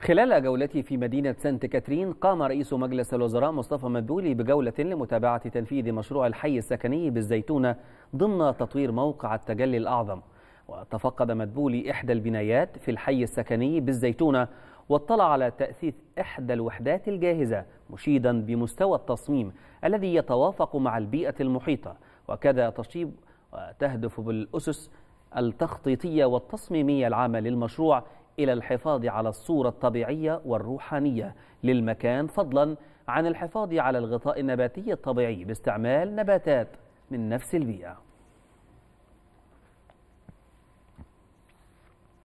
خلال جولته في مدينة سانت كاترين قام رئيس مجلس الوزراء مصطفى مدبولي بجولة لمتابعة تنفيذ مشروع الحي السكني بالزيتونة ضمن تطوير موقع التجلي الأعظم وتفقد مدبولي إحدى البنايات في الحي السكني بالزيتونة واطلع على تأثيث إحدى الوحدات الجاهزة مشيدا بمستوى التصميم الذي يتوافق مع البيئة المحيطة وكذا تشيب وتهدف بالأسس التخطيطية والتصميمية العامة للمشروع إلى الحفاظ على الصورة الطبيعية والروحانية للمكان فضلا عن الحفاظ على الغطاء النباتي الطبيعي باستعمال نباتات من نفس البيئة